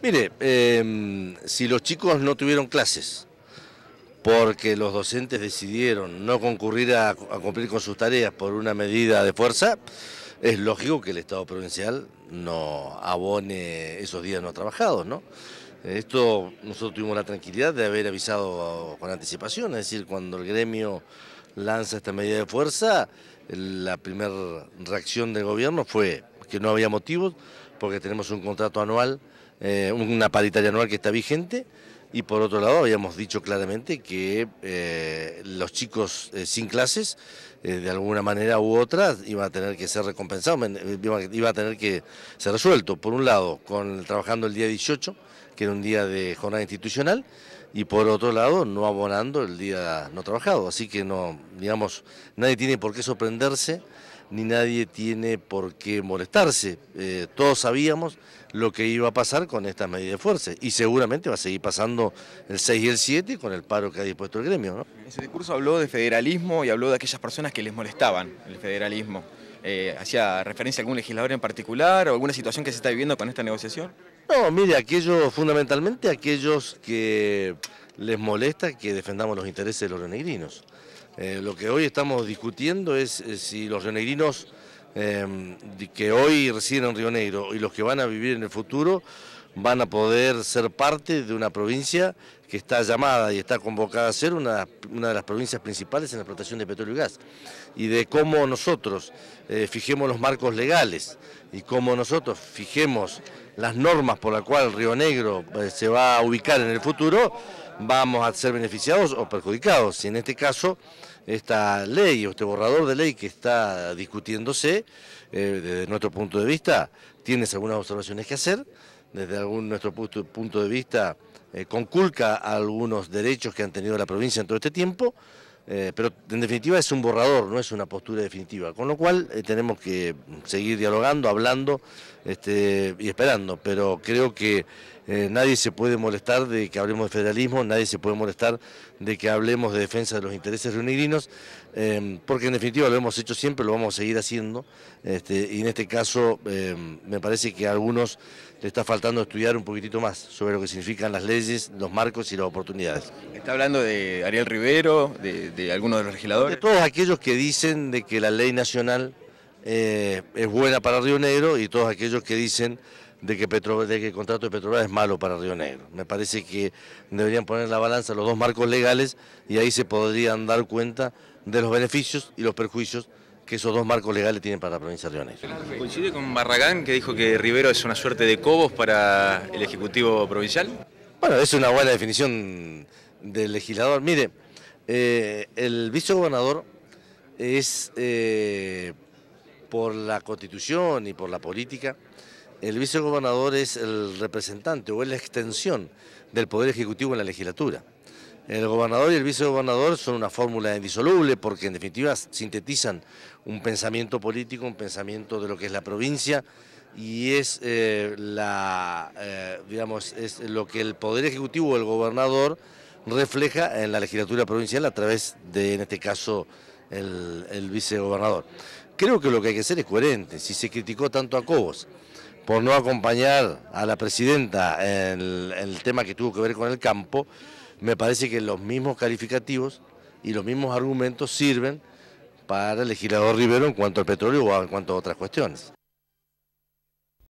Mire, em, si los chicos no tuvieron clases porque los docentes decidieron no concurrir a, cumplir con sus tareas por una medida de fuerza, es lógico que el Estado provincial no abone esos días no trabajados, ¿no? Esto nosotros tuvimos la tranquilidad de haber avisado con anticipación, es decir, cuando el gremio lanza esta medida de fuerza, la primera reacción del gobierno fue que no había motivos porque tenemos un contrato anual, eh, una paritaria anual que está vigente. Y por otro lado, habíamos dicho claramente que eh, los chicos eh, sin clases, de alguna manera u otra, iban a tener que ser recompensados, iba a tener que ser resuelto. Por un lado, con trabajando el día 18, que era un día de jornada institucional, y por otro lado, no abonando el día no trabajado. Así que no, digamos, nadie tiene por qué sorprenderse ni nadie tiene por qué molestarse. Eh, todos sabíamos lo que iba a pasar con estas medidas de fuerza y seguramente va a seguir pasando el 6 y el 7 con el paro que ha dispuesto el gremio. Ese discurso habló de federalismo y habló de aquellas personas que les molestaban el federalismo. Eh, ¿Hacía referencia a algún legislador en particular o alguna situación que se está viviendo con esta negociación? No, mire, aquellos, fundamentalmente aquellos que les molesta que defendamos los intereses de los renegrinos. Eh, lo que hoy estamos discutiendo es eh, si los rionegrinos em, que hoy residen en Río Negro y los que van a vivir en el futuro van a poder ser parte de una provincia que está llamada y está convocada a ser una, de las provincias principales en la explotación de petróleo y gas, y de cómo nosotros eh, fijemos los marcos legales y cómo nosotros fijemos las normas por las cuales Río Negro se va a ubicar en el futuro, vamos a ser beneficiados o perjudicados. si en este caso, esta ley o este borrador de ley que está discutiéndose, eh, desde nuestro punto de vista, tienes algunas observaciones que hacer, desde algún, nuestro punto, de vista eh, conculca algunos derechos que han tenido la provincia en todo este tiempo, eh, pero en definitiva es un borrador, no es una postura definitiva, con lo cual eh, tenemos que seguir dialogando, hablando este, y esperando, pero creo que eh, nadie se puede molestar de que hablemos de federalismo, nadie se puede molestar de que hablemos de defensa de los intereses reunigrinos, em, porque en definitiva lo hemos hecho siempre, lo vamos a seguir haciendo, este, y en este caso em, me parece que a algunos le está faltando estudiar un poquitito más sobre lo que significan las leyes, los marcos y las oportunidades. Está hablando de Ariel Rivero, de de algunos de los legisladores? todos aquellos que dicen de que la ley nacional eh, es buena para Río Negro y todos aquellos que dicen de que, de que el contrato de Petrobras es malo para Río Negro. Me parece que deberían poner en la balanza los dos marcos legales y ahí se podrían dar cuenta de los beneficios y los perjuicios que esos dos marcos legales tienen para la provincia de Río Negro. ¿Coincide con Barragán que dijo que Rivero es una suerte de Cobos para el Ejecutivo Provincial? Bueno, es una buena definición del legislador. Mire, eh, el vicegobernador es, eh, por la constitución y por la política, el vicegobernador es el representante o es la extensión del Poder Ejecutivo en la legislatura. El gobernador y el vicegobernador son una fórmula indisoluble porque en definitiva sintetizan un pensamiento político, un pensamiento de lo que es la provincia y es, eh, la, es lo que el Poder Ejecutivo o el gobernador refleja en la legislatura provincial a través de, en este caso, el, vicegobernador. Creo que lo que hay que hacer es coherente. Si se criticó tanto a Cobos por no acompañar a la presidenta en el tema que tuvo que ver con el campo, me parece que los mismos calificativos y los mismos argumentos sirven para el legislador Rivero en cuanto al petróleo o en cuanto a otras cuestiones.